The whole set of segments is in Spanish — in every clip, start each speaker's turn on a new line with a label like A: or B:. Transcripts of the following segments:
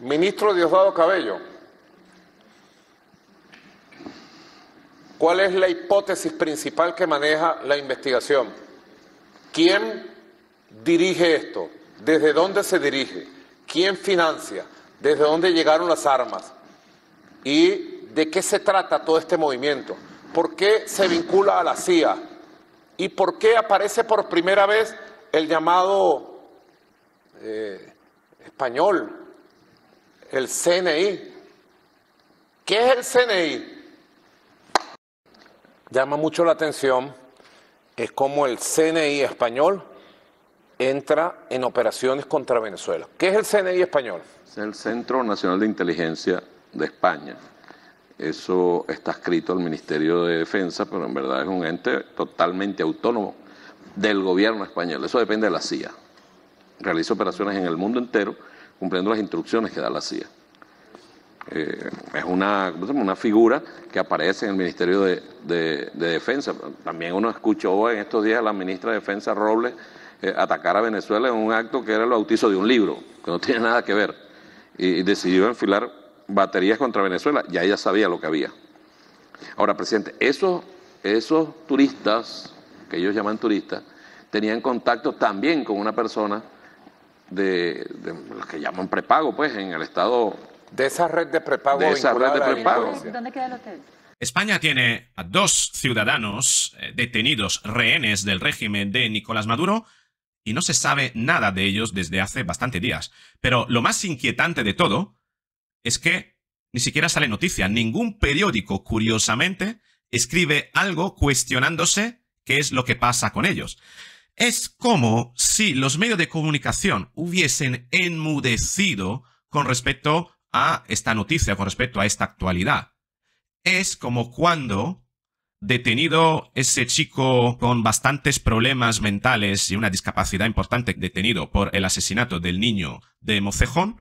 A: Ministro Diosdado Cabello, ¿cuál es la hipótesis principal que maneja la investigación? ¿Quién dirige esto? ¿Desde dónde se dirige? ¿Quién financia? ¿Desde dónde llegaron las armas? ¿Y de qué se trata todo este movimiento? ¿Por qué se vincula a la CIA? ¿Y por qué aparece por primera vez el llamado eh, español el CNI. ¿Qué es el CNI? Llama mucho la atención, es como el CNI español entra en operaciones contra Venezuela. ¿Qué es el CNI español?
B: Es el Centro Nacional de Inteligencia de España. Eso está escrito al Ministerio de Defensa, pero en verdad es un ente totalmente autónomo del gobierno español. Eso depende de la CIA. Realiza operaciones en el mundo entero cumpliendo las instrucciones que da la CIA. Eh, es una, una figura que aparece en el Ministerio de, Defensa. También uno escuchó en estos días a la ministra de Defensa Robles eh, atacar a Venezuela en un acto que era el bautizo de un libro, que no tiene nada que ver, y, decidió enfilar baterías contra Venezuela, ya ella sabía lo que había. Ahora, presidente, esos turistas, que ellos llaman turistas, tenían contacto también con una persona de, lo que llaman prepago, pues, en el estado. De esa red de prepago.
C: España tiene a dos ciudadanos eh, detenidos rehenes del régimen de Nicolás Maduro y no se sabe nada de ellos desde hace bastante días. Pero lo más inquietante de todo es que ni siquiera sale noticia. Ningún periódico, curiosamente, escribe algo cuestionándose qué es lo que pasa con ellos. Es como si los medios de comunicación hubiesen enmudecido con respecto a esta noticia, con respecto a esta actualidad. Es como cuando, detenido ese chico con bastantes problemas mentales y una discapacidad importante, detenido por el asesinato del niño de Mocejón,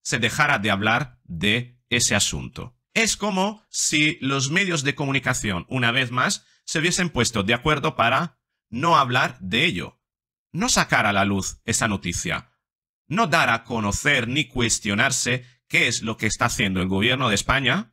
C: se dejara de hablar de ese asunto. Es como si los medios de comunicación, una vez más, se hubiesen puesto de acuerdo para no hablar de ello, no sacar a la luz esa noticia, no dar a conocer ni cuestionarse qué es lo que está haciendo el gobierno de España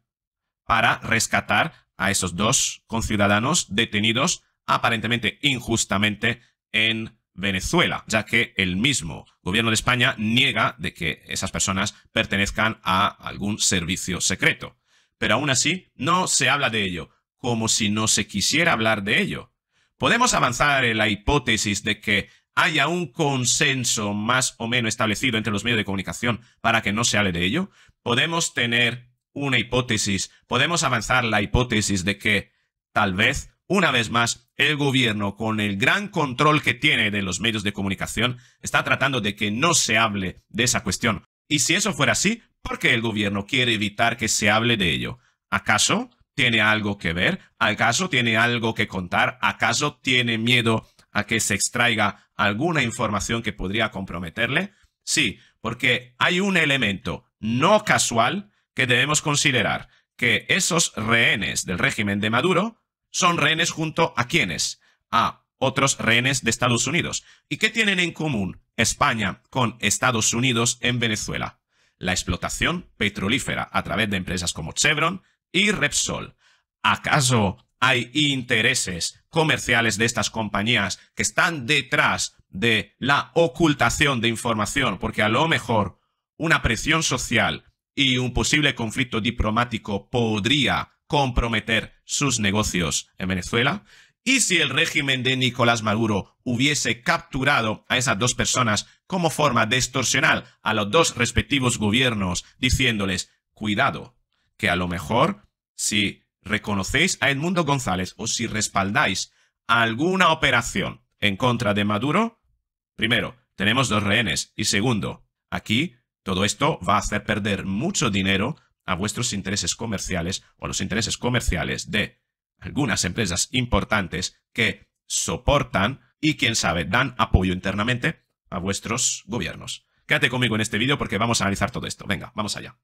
C: para rescatar a esos dos conciudadanos detenidos aparentemente injustamente en Venezuela, ya que el mismo gobierno de España niega de que esas personas pertenezcan a algún servicio secreto. Pero aún así, no se habla de ello, como si no se quisiera hablar de ello podemos avanzar en la hipótesis de que haya un consenso más o menos establecido entre los medios de comunicación para que no se hable de ello. Podemos tener una hipótesis, podemos avanzar la hipótesis de que tal vez, una vez más, el gobierno, con el gran control que tiene de los medios de comunicación, está tratando de que no se hable de esa cuestión. Y si eso fuera así, ¿por qué el gobierno quiere evitar que se hable de ello? ¿Acaso tiene algo que ver? ¿Acaso tiene algo que contar? ¿Acaso tiene miedo a que se extraiga alguna información que podría comprometerle? Sí, porque hay un elemento no casual que debemos considerar, que esos rehenes del régimen de Maduro son rehenes junto a quienes? A otros rehenes de Estados Unidos. ¿Y qué tienen en común España con Estados Unidos en Venezuela? La explotación petrolífera a través de empresas como Chevron, y Repsol. ¿Acaso hay intereses comerciales de estas compañías que están detrás de la ocultación de información? Porque a lo mejor una presión social y un posible conflicto diplomático podría comprometer sus negocios en Venezuela. ¿Y si el régimen de Nicolás Maduro hubiese capturado a esas dos personas como forma de extorsionar a los dos respectivos gobiernos, diciéndoles, cuidado, que a lo mejor si reconocéis a Edmundo González o si respaldáis alguna operación en contra de Maduro, primero, tenemos dos rehenes y segundo, aquí todo esto va a hacer perder mucho dinero a vuestros intereses comerciales o a los intereses comerciales de algunas empresas importantes que soportan y, quién sabe, dan apoyo internamente a vuestros gobiernos. Quédate conmigo en este vídeo porque vamos a analizar todo esto. Venga, vamos allá.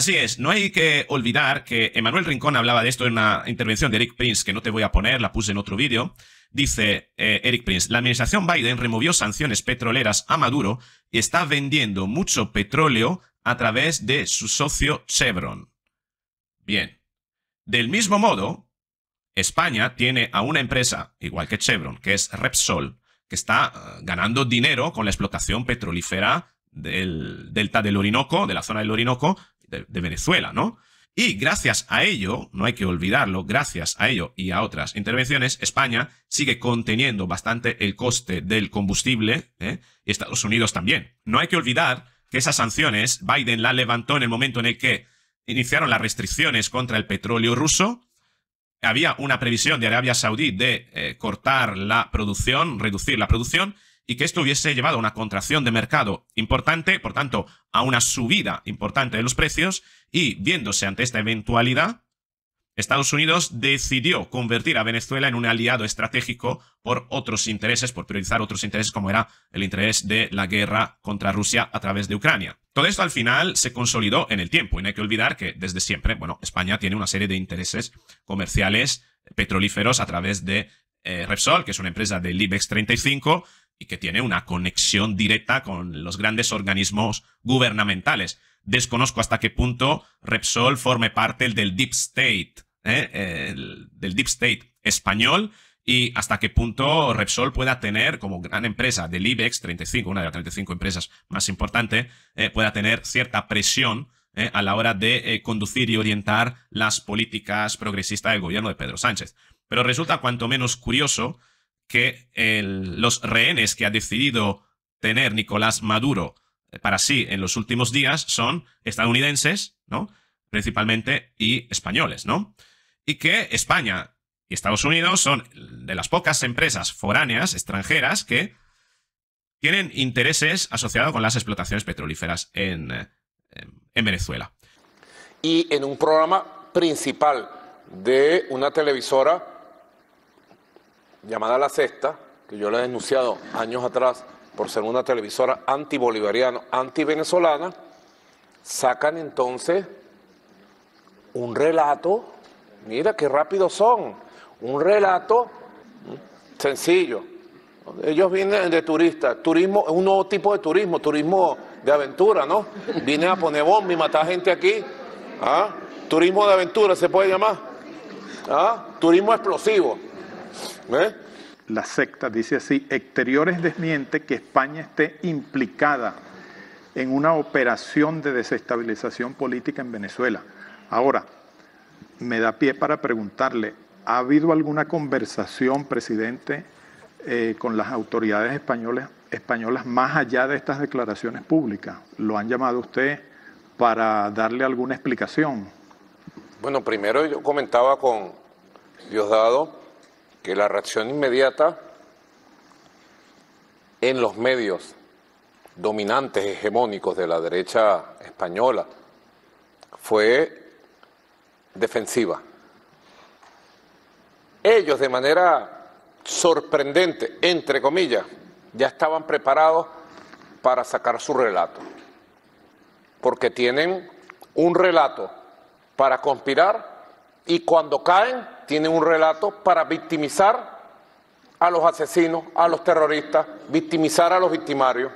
C: Así es, no hay que olvidar que Emanuel Rincón hablaba de esto en una intervención de Eric Prince, que no te voy a poner, la puse en otro vídeo. Dice eh, Eric Prince, la administración Biden removió sanciones petroleras a Maduro y está vendiendo mucho petróleo a través de su socio Chevron. Bien. Del mismo modo, España tiene a una empresa, igual que Chevron, que es Repsol, que está eh, ganando dinero con la explotación petrolífera del delta del Orinoco, de la zona del Orinoco, de, Venezuela, ¿no? Y gracias a ello, no hay que olvidarlo, gracias a ello y a otras intervenciones, España sigue conteniendo bastante el coste del combustible, ¿eh? y Estados Unidos también. No hay que olvidar que esas sanciones Biden las levantó en el momento en el que iniciaron las restricciones contra el petróleo ruso. Había una previsión de Arabia Saudí de eh, cortar la producción, reducir la producción, y que esto hubiese llevado a una contracción de mercado importante, por tanto, a una subida importante de los precios, y viéndose ante esta eventualidad, Estados Unidos decidió convertir a Venezuela en un aliado estratégico por otros intereses, por priorizar otros intereses como era el interés de la guerra contra Rusia a través de Ucrania. Todo esto al final se consolidó en el tiempo y no hay que olvidar que desde siempre, bueno, España tiene una serie de intereses comerciales petrolíferos a través de eh, Repsol, que es una empresa del IBEX 35, y que tiene una conexión directa con los grandes organismos gubernamentales. Desconozco hasta qué punto Repsol forme parte del Deep State, ¿eh? del Deep State español, y hasta qué punto Repsol pueda tener, como gran empresa del IBEX 35, una de las 35 empresas más importantes, eh, pueda tener cierta presión ¿eh? a la hora de conducir y orientar las políticas progresistas del gobierno de Pedro Sánchez. Pero resulta cuanto menos curioso que los rehenes que ha decidido tener Nicolás Maduro eh, para sí en los últimos días son estadounidenses, ¿no? Principalmente y españoles, ¿no? Y que España y Estados Unidos son de las pocas empresas foráneas, extranjeras, que tienen intereses asociados con las explotaciones petrolíferas en eh, Venezuela.
A: Y en un programa principal de una televisora llamada La Sexta, que yo la he denunciado años atrás por ser una televisora Anti-venezolana sacan entonces un relato, mira qué rápido son, un relato sencillo. Ellos vienen de turistas, turismo, un nuevo tipo de turismo, turismo de aventura, ¿no? Vine a poner bomba y matar gente aquí. ¿ah? Turismo de aventura se puede llamar. ¿ah? Turismo explosivo. La secta dice así, Exteriores desmiente que España esté implicada en una operación de desestabilización política en Venezuela. Ahora, me da pie para preguntarle, ¿ha habido alguna conversación, presidente, eh, con las autoridades españolas, españolas más allá de estas declaraciones públicas? ¿Lo han llamado usted para darle alguna explicación? Bueno, primero yo comentaba con Diosdado que la reacción inmediata en los medios dominantes, hegemónicos de la derecha española, fue defensiva. Ellos de manera sorprendente, entre comillas, ya estaban preparados para sacar su relato, porque tienen un relato para conspirar y cuando caen tienen un relato para victimizar a los asesinos, a los terroristas, victimizar a los victimarios.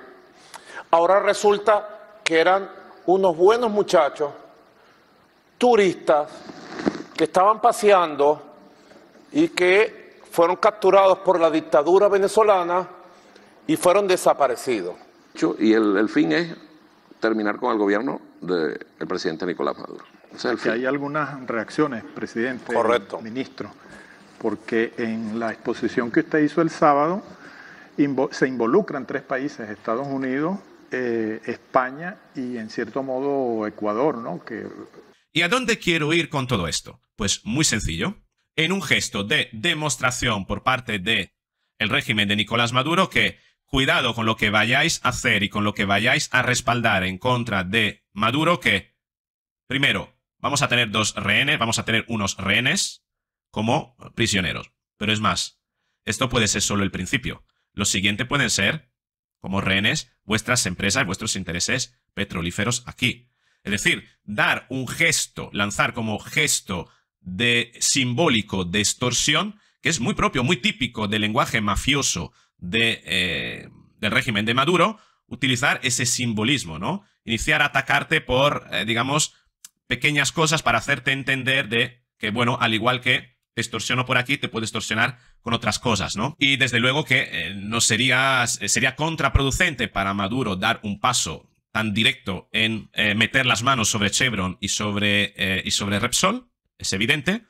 A: Ahora resulta que eran unos buenos muchachos, turistas, que estaban paseando y que fueron capturados por la dictadura venezolana y fueron desaparecidos.
B: Y el, fin es terminar con el gobierno del presidente Nicolás Maduro
A: hay algunas reacciones, presidente, ministro, porque en la exposición que usted hizo el sábado se involucran tres países, Estados Unidos, eh, España y en cierto modo Ecuador, ¿no? Que...
C: ¿Y a dónde quiero ir con todo esto? Pues muy sencillo. En un gesto de demostración por parte de régimen de Nicolás Maduro que cuidado con lo que vayáis a hacer y con lo que vayáis a respaldar en contra de Maduro que primero Vamos a tener dos rehenes, vamos a tener unos rehenes como prisioneros. Pero es más, esto puede ser solo el principio. Lo siguiente pueden ser, como rehenes, vuestras empresas, vuestros intereses petrolíferos aquí. Es decir, dar un gesto, lanzar como gesto de simbólico de extorsión, que es muy propio, muy típico del lenguaje mafioso eh, del régimen de Maduro, utilizar ese simbolismo, ¿no? Iniciar a atacarte por, eh, digamos, pequeñas cosas para hacerte entender de que, bueno, al igual que te extorsiono por aquí, te puedes extorsionar con otras cosas, ¿no? Y desde luego que eh, no sería, eh, sería contraproducente para Maduro dar un paso tan directo en eh, meter las manos sobre Chevron y sobre, y sobre Repsol, es evidente,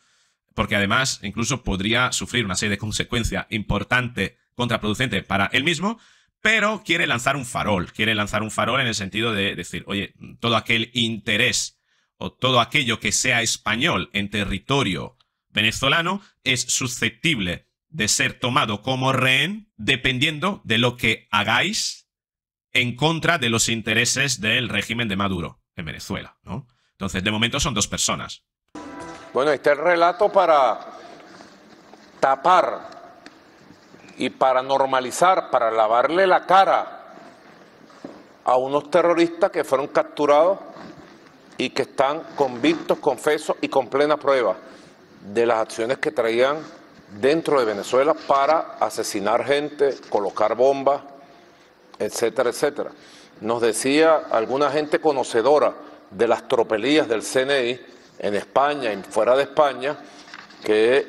C: porque además incluso podría sufrir una serie de consecuencias importantes contraproducente para él mismo, pero quiere lanzar un farol, quiere lanzar un farol en el sentido de decir, oye, todo aquel interés todo aquello que sea español en territorio venezolano es susceptible de ser tomado como rehén dependiendo de lo que hagáis en contra de los intereses del régimen de Maduro en Venezuela. Entonces, de momento son dos personas.
A: Bueno, este es el relato para tapar y para normalizar, para lavarle la cara a unos terroristas que fueron capturados y que están convictos, confesos y con plena prueba de las acciones que traían dentro de Venezuela para asesinar gente, colocar bombas, etcétera, etcétera. Nos decía alguna gente conocedora de las tropelías del CNI en España y fuera de España que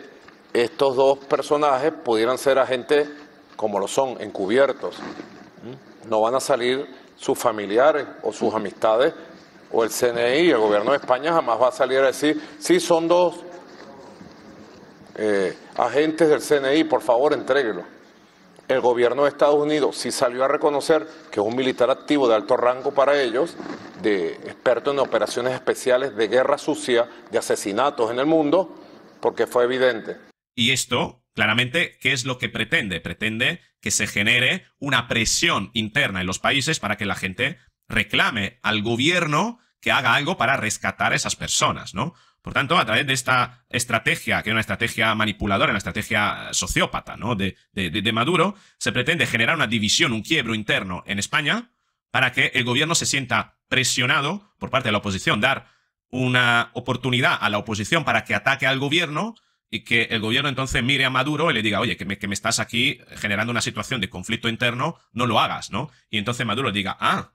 A: estos dos personajes pudieran ser agentes como lo son, encubiertos. ¿Mm? No van a salir sus familiares o sus amistades o el CNI, el gobierno de España jamás va a salir a decir, sí, son dos eh, agentes del CNI, por favor, entréguelo. El gobierno de Estados Unidos sí salió a reconocer que es un militar activo de alto rango para ellos, de experto en operaciones especiales de guerra sucia, de asesinatos en el mundo, porque fue evidente.
C: Y esto, claramente, ¿qué es lo que pretende? Pretende que se genere una presión interna en los países para que la gente reclame al gobierno que haga algo para rescatar a esas personas, ¿no? Por tanto, a través de esta estrategia, que es una estrategia manipuladora, una estrategia sociópata, ¿no? De, Maduro, se pretende generar una división, un quiebro interno en España para que el gobierno se sienta presionado por parte de la oposición, dar una oportunidad a la oposición para que ataque al gobierno y que el gobierno entonces mire a Maduro y le diga, oye, que me, que me estás aquí generando una situación de conflicto interno, no lo hagas, ¿no? Y entonces Maduro diga, ah,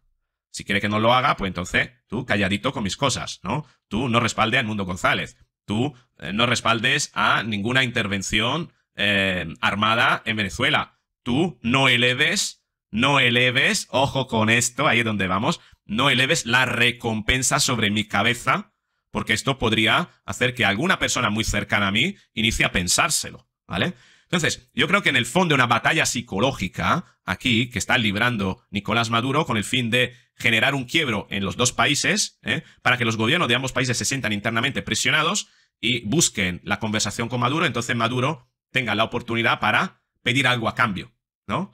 C: si quiere que no lo haga, pues entonces tú calladito con mis cosas, ¿no? Tú no respaldes a Mundo González, tú eh, no respaldes a ninguna intervención eh, armada en Venezuela, tú no eleves, no eleves, ojo con esto, ahí es donde vamos, no eleves la recompensa sobre mi cabeza, porque esto podría hacer que alguna persona muy cercana a mí inicie a pensárselo, ¿vale? Entonces, yo creo que en el fondo una batalla psicológica aquí que está librando Nicolás Maduro con el fin de generar un quiebro en los dos países, ¿eh? para que los gobiernos de ambos países se sientan internamente presionados y busquen la conversación con Maduro, entonces Maduro tenga la oportunidad para pedir algo a cambio, ¿no?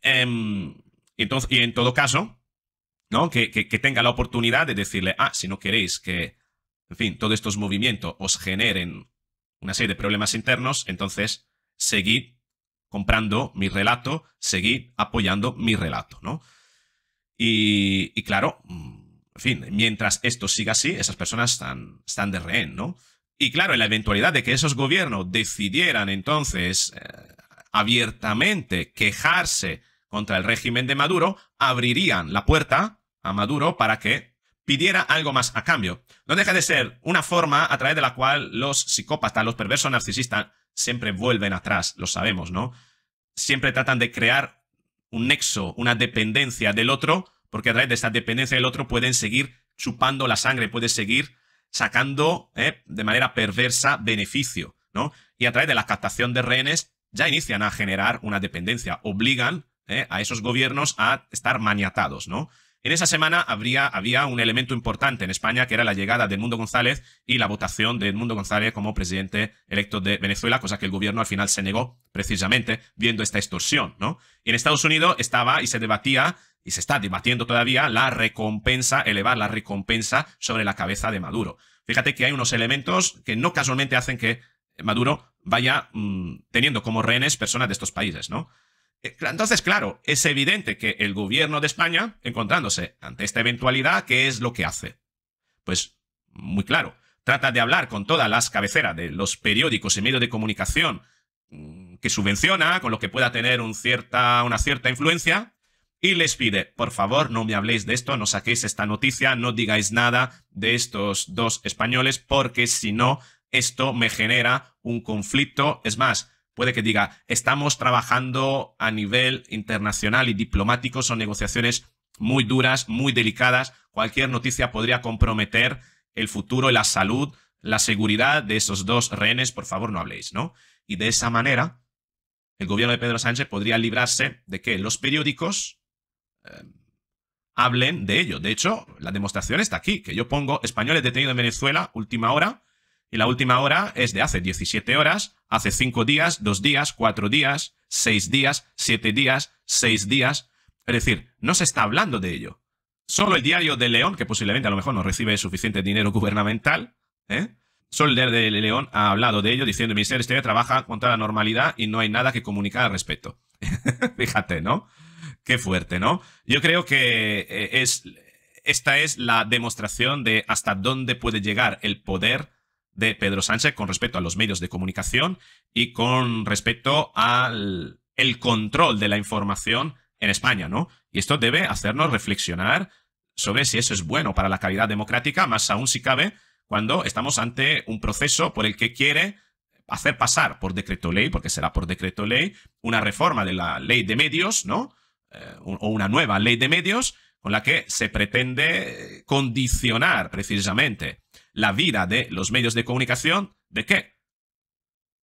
C: Em, entonces, y en todo caso, ¿no? Que, que tenga la oportunidad de decirle, ah, si no queréis que, en fin, todos estos movimientos os generen una serie de problemas internos, entonces seguid comprando mi relato, seguid apoyando mi relato, ¿no? Y, claro, mm, en fin, mientras esto siga así, esas personas están, están de rehén, ¿no? Y claro, en la eventualidad de que esos gobiernos decidieran entonces eh, abiertamente quejarse contra el régimen de Maduro, abrirían la puerta a Maduro para que pidiera algo más a cambio. No deja de ser una forma a través de la cual los psicópatas, los perversos narcisistas, siempre vuelven atrás, lo sabemos, ¿no? Siempre tratan de crear un nexo, una dependencia del otro, porque a través de esa dependencia del otro pueden seguir chupando la sangre, pueden seguir sacando ¿eh? de manera perversa beneficio, ¿no? Y a través de la captación de rehenes ya inician a generar una dependencia, obligan ¿eh? a esos gobiernos a estar maniatados, ¿no? En esa semana habría, había un elemento importante en España, que era la llegada de Edmundo González y la votación de Edmundo González como presidente electo de Venezuela, cosa que el gobierno al final se negó precisamente viendo esta extorsión, ¿no? Y en Estados Unidos estaba y se debatía y se está debatiendo todavía la recompensa, elevar la recompensa sobre la cabeza de Maduro. Fíjate que hay unos elementos que no casualmente hacen que Maduro vaya mm, teniendo como rehenes personas de estos países, ¿no? Eh, entonces, claro, es evidente que el gobierno de España, encontrándose ante esta eventualidad, ¿qué es lo que hace? Pues muy claro, trata de hablar con todas las cabeceras de los periódicos y medios de comunicación mm, que subvenciona, con lo que pueda tener una cierta influencia, y les pide, por favor, no me habléis de esto, no saquéis esta noticia, no digáis nada de estos dos españoles, porque si no, esto me genera un conflicto. Es más, Puede que diga, estamos trabajando a nivel internacional y diplomático, son negociaciones muy duras, muy delicadas. Cualquier noticia podría comprometer el futuro y la salud, la seguridad de esos dos rehenes, por favor no habléis, ¿no? Y de esa manera, el gobierno de Pedro Sánchez podría librarse de que los periódicos eh, hablen de ello. De hecho, la demostración está aquí, que yo pongo españoles detenidos en Venezuela, última hora, y la última hora es de hace 17 horas, hace 5 días, 2 días, 4 días, 6 días, 7 días, 6 días. Es decir, no se está hablando de ello. Solo el diario de León, que posiblemente a lo mejor no recibe suficiente dinero gubernamental, ¿eh? Solo el diario de León ha hablado de ello diciendo el Ministerio de Exterior trabaja contra la normalidad y no hay nada que comunicar al respecto. Fíjate, ¿no? Qué fuerte, ¿no? Yo creo que eh, es, esta es la demostración de hasta dónde puede llegar el poder de Pedro Sánchez con respecto a los medios de comunicación y con respecto al el control de la información en España, ¿no? Y esto debe hacernos reflexionar sobre si eso es bueno para la calidad democrática, más aún si cabe, cuando estamos ante un proceso por el que quiere hacer pasar por decreto ley, porque será por decreto ley, una reforma de la ley de medios, ¿no? Eh, o una nueva ley de medios con la que se pretende condicionar precisamente la vida de los medios de comunicación, ¿de qué?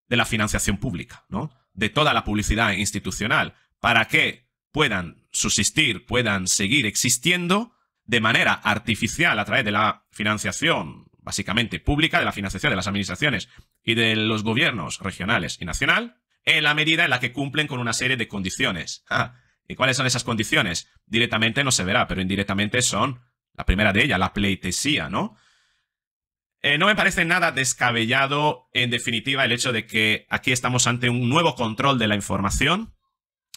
C: De la financiación pública, ¿no? De toda la publicidad institucional, para que puedan subsistir, puedan seguir existiendo de manera artificial a través de la financiación básicamente pública, de la financiación de las administraciones y de los gobiernos regionales y nacional, en la medida en la que cumplen con una serie de condiciones. Ah, ¿Y cuáles son esas condiciones? Directamente no se verá, pero indirectamente son, la primera de ellas, la pleitesía, ¿no? Eh, no me parece nada descabellado, en definitiva, el hecho de que aquí estamos ante un nuevo control de la información,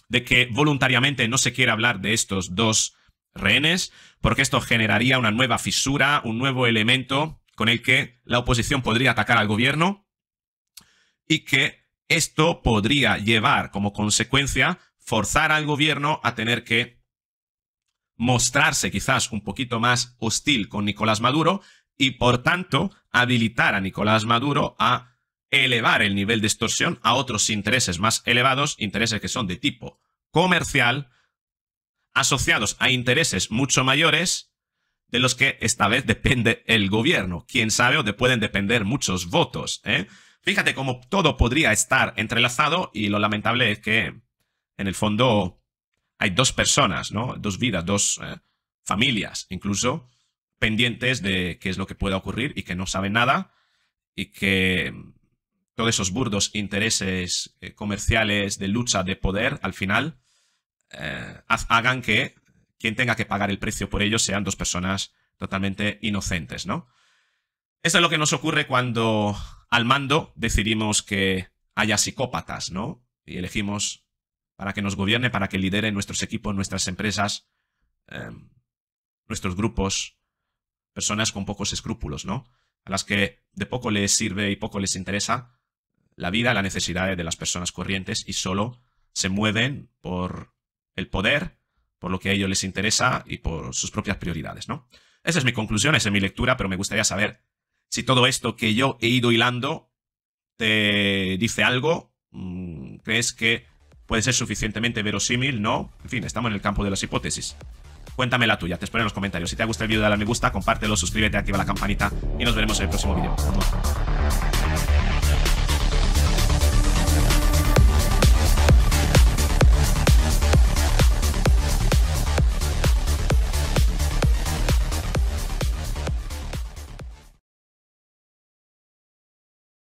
C: de que voluntariamente no se quiera hablar de estos dos rehenes, porque esto generaría una nueva fisura, un nuevo elemento con el que la oposición podría atacar al gobierno y que esto podría llevar como consecuencia forzar al gobierno a tener que mostrarse quizás un poquito más hostil con Nicolás Maduro y por tanto habilitar a Nicolás Maduro a elevar el nivel de extorsión a otros intereses más elevados, intereses que son de tipo comercial, asociados a intereses mucho mayores, de los que esta vez depende el gobierno. Quién sabe, o de pueden depender muchos votos. ¿eh? Fíjate cómo todo podría estar entrelazado y lo lamentable es que, en el fondo, hay dos personas, ¿no? Dos vidas, dos eh, familias, incluso, pendientes de qué es lo que pueda ocurrir y que no saben nada y que todos esos burdos intereses eh, comerciales de lucha de poder al final eh, hagan que quien tenga que pagar el precio por ello sean dos personas totalmente inocentes, ¿no? eso es lo que nos ocurre cuando al mando decidimos que haya psicópatas, ¿no? Y elegimos para que nos gobierne, para que lidere nuestros equipos, nuestras empresas, em, nuestros grupos, personas con pocos escrúpulos, ¿no? A las que de poco les sirve y poco les interesa la vida, las necesidades de las personas corrientes y solo se mueven por el poder, por lo que a ellos les interesa y por sus propias prioridades, ¿no? Esa es mi conclusión, esa es mi lectura, pero me gustaría saber si todo esto que yo he ido hilando te dice algo, mm, crees que puede ser suficientemente verosímil, ¿no? En fin, estamos en el campo de las hipótesis. Cuéntame la tuya, te espero en los comentarios. Si te ha gustado el vídeo, dale a me gusta, compártelo, suscríbete, activa la campanita y nos veremos en el próximo vídeo.